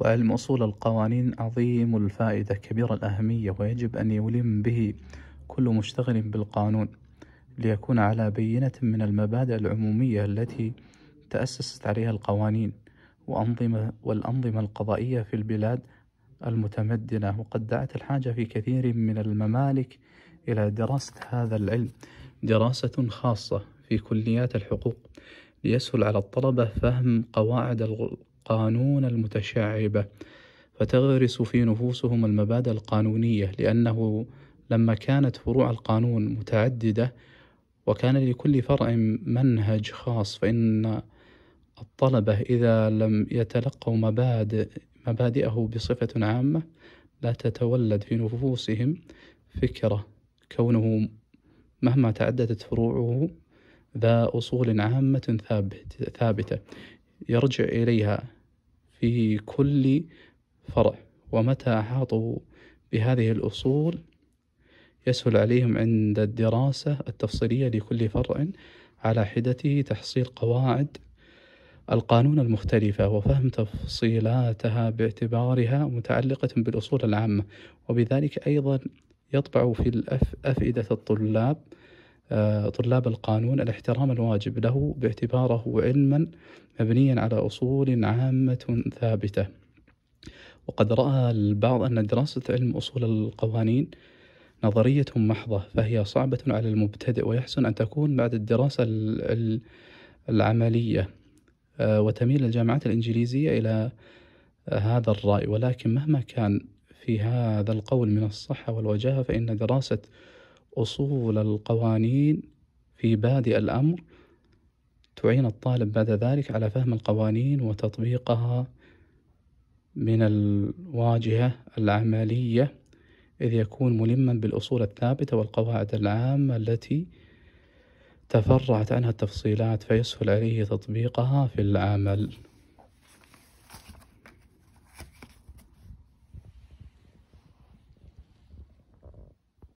وعلم أصول القوانين عظيم الفائدة كبير الأهمية ويجب أن يلم به كل مشتغل بالقانون ليكون على بينة من المبادئ العمومية التي تأسست عليها القوانين وأنظمة والأنظمة القضائية في البلاد المتمدنة وقد دعت الحاجة في كثير من الممالك إلى دراسة هذا العلم دراسة خاصة في كليات الحقوق ليسهل على الطلبة فهم قواعد القانون المتشعبة فتغرس في نفوسهم المبادئ القانونية لأنه لما كانت فروع القانون متعددة وكان لكل فرع منهج خاص فإن الطلبة إذا لم يتلقوا مبادئ مبادئه بصفة عامة لا تتولد في نفوسهم فكرة كونه مهما تعددت فروعه ذا أصول عامة ثابتة يرجع إليها في كل فرع ومتى أحاطوا بهذه الأصول يسهل عليهم عند الدراسة التفصيلية لكل فرع على حدته تحصيل قواعد القانون المختلفة وفهم تفصيلاتها باعتبارها متعلقة بالأصول العامة وبذلك أيضا يطبع في أفئدة الطلاب آه، طلاب القانون الاحترام الواجب له باعتباره علما مبنيا على أصول عامة ثابتة وقد رأى البعض أن دراسة علم أصول القوانين نظرية محضة فهي صعبة على المبتدئ ويحسن أن تكون بعد الدراسة العملية آه، وتميل الجامعات الإنجليزية إلى هذا الرأي ولكن مهما كان في هذا القول من الصحة والوجاهة فإن دراسة أصول القوانين في بادئ الأمر تعين الطالب بعد ذلك على فهم القوانين وتطبيقها من الواجهة العملية إذ يكون ملما بالأصول الثابتة والقواعد العامة التي تفرعت عنها التفصيلات فيسهل عليه تطبيقها في العمل